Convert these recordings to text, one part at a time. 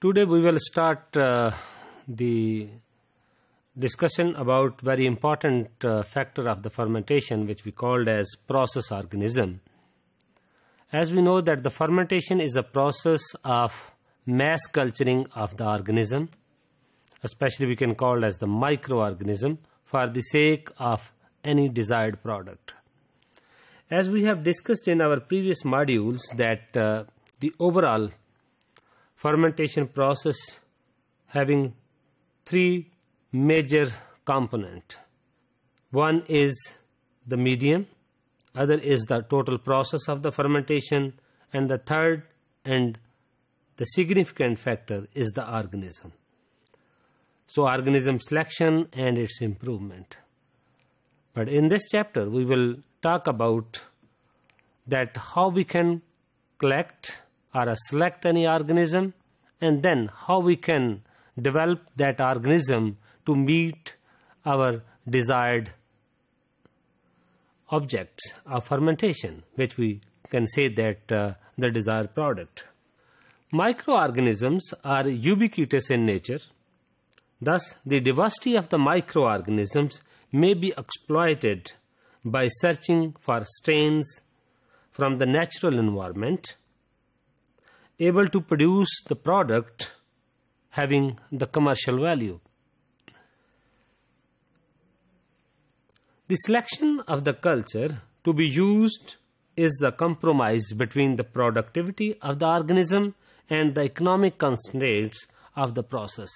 Today we will start uh, the discussion about very important uh, factor of the fermentation which we called as process organism. As we know that the fermentation is a process of mass culturing of the organism especially we can call as the microorganism for the sake of any desired product. As we have discussed in our previous modules that uh, the overall fermentation process having three major component one is the medium other is the total process of the fermentation and the third and the significant factor is the organism so organism selection and its improvement but in this chapter we will talk about that how we can collect or select any organism and then how we can develop that organism to meet our desired objects of fermentation which we can say that uh, the desired product microorganisms are ubiquitous in nature thus the diversity of the microorganisms may be exploited by searching for strains from the natural environment able to produce the product having the commercial value. The selection of the culture to be used is the compromise between the productivity of the organism and the economic constraints of the process.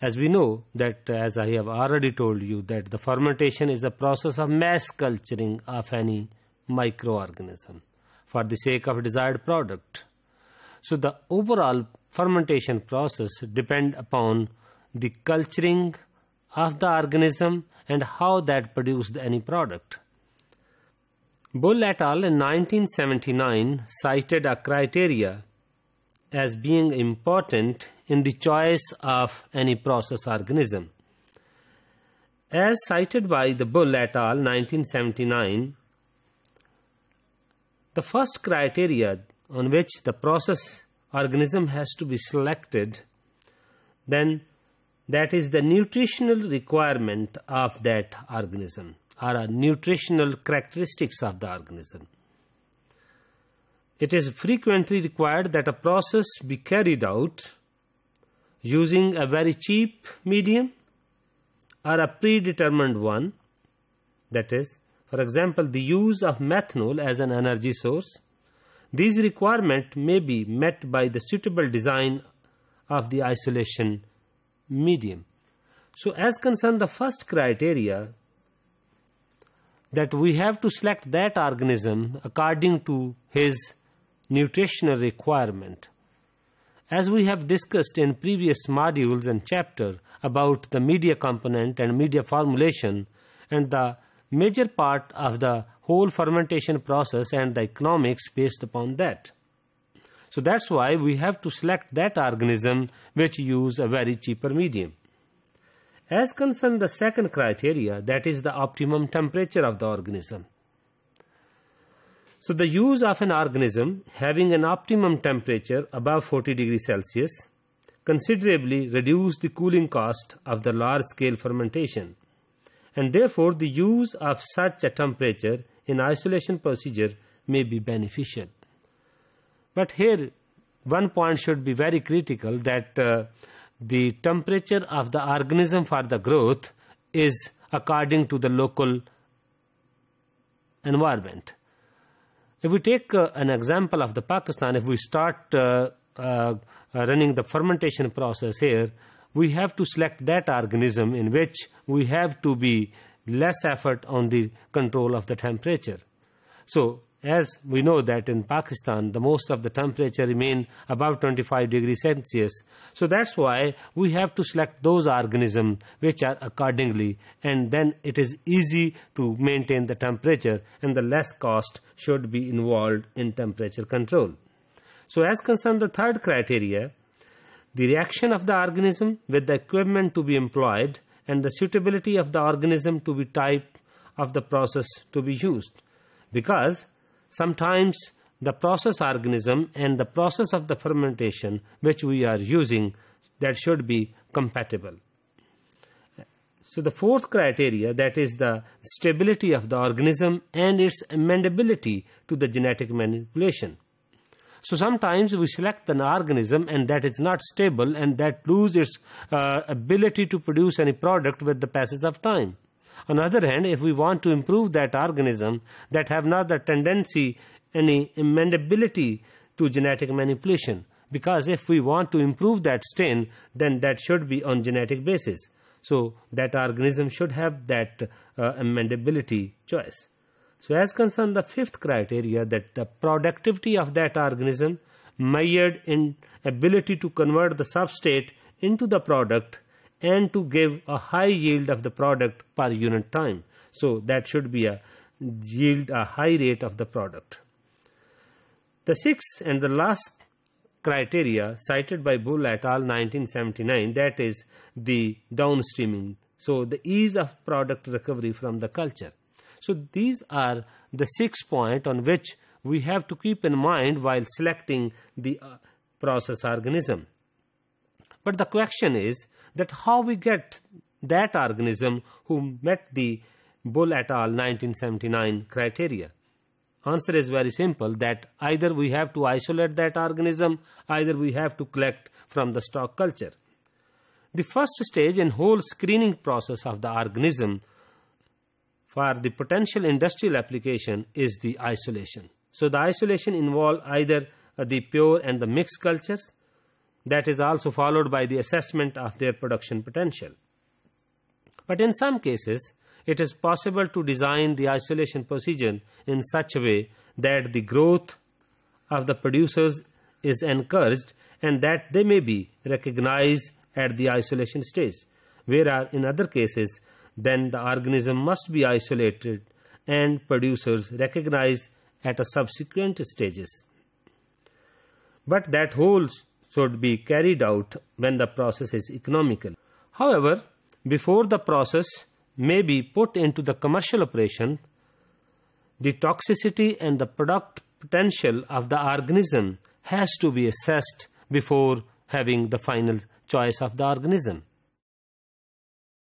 As we know that as I have already told you that the fermentation is a process of mass culturing of any microorganism for the sake of desired product. So the overall fermentation process depend upon the culturing of the organism and how that produced any product. Bull et al. in 1979 cited a criteria as being important in the choice of any process organism. As cited by the Bull et al. 1979, the first criteria on which the process organism has to be selected, then that is the nutritional requirement of that organism or nutritional characteristics of the organism. It is frequently required that a process be carried out using a very cheap medium or a predetermined one, that is, for example, the use of methanol as an energy source. These requirements may be met by the suitable design of the isolation medium. So, as concerned the first criteria, that we have to select that organism according to his nutritional requirement. As we have discussed in previous modules and chapter about the media component and media formulation and the major part of the whole fermentation process and the economics based upon that. So that's why we have to select that organism which use a very cheaper medium. As concerned the second criteria, that is the optimum temperature of the organism. So the use of an organism having an optimum temperature above 40 degrees Celsius considerably reduce the cooling cost of the large scale fermentation and therefore the use of such a temperature in isolation procedure may be beneficial. But here one point should be very critical that uh, the temperature of the organism for the growth is according to the local environment. If we take uh, an example of the Pakistan, if we start uh, uh running the fermentation process here, we have to select that organism in which we have to be less effort on the control of the temperature. So as we know that in Pakistan, the most of the temperature remain above 25 degrees Celsius. So that's why we have to select those organisms which are accordingly and then it is easy to maintain the temperature and the less cost should be involved in temperature control. So as concerned the third criteria, the reaction of the organism with the equipment to be employed and the suitability of the organism to be type of the process to be used because sometimes the process organism and the process of the fermentation which we are using that should be compatible so the fourth criteria that is the stability of the organism and its amendability to the genetic manipulation so sometimes we select an organism and that is not stable and that loses its uh, ability to produce any product with the passage of time. On the other hand, if we want to improve that organism that have not the tendency, any amendability to genetic manipulation, because if we want to improve that strain, then that should be on genetic basis. So that organism should have that uh, choice. So, as concerned the fifth criteria that the productivity of that organism measured in ability to convert the substrate into the product and to give a high yield of the product per unit time. So, that should be a yield a high rate of the product. The sixth and the last criteria cited by Bull et al. 1979 that is the downstreaming. So, the ease of product recovery from the culture. So these are the six points on which we have to keep in mind while selecting the uh, process organism. But the question is that how we get that organism who met the Bull et al. 1979 criteria. Answer is very simple that either we have to isolate that organism, either we have to collect from the stock culture. The first stage and whole screening process of the organism for the potential industrial application is the isolation. So the isolation involve either uh, the pure and the mixed cultures that is also followed by the assessment of their production potential. But in some cases, it is possible to design the isolation procedure in such a way that the growth of the producers is encouraged and that they may be recognized at the isolation stage. Whereas in other cases, then the organism must be isolated and producers recognized at a subsequent stages. But that whole should be carried out when the process is economical. However, before the process may be put into the commercial operation, the toxicity and the product potential of the organism has to be assessed before having the final choice of the organism.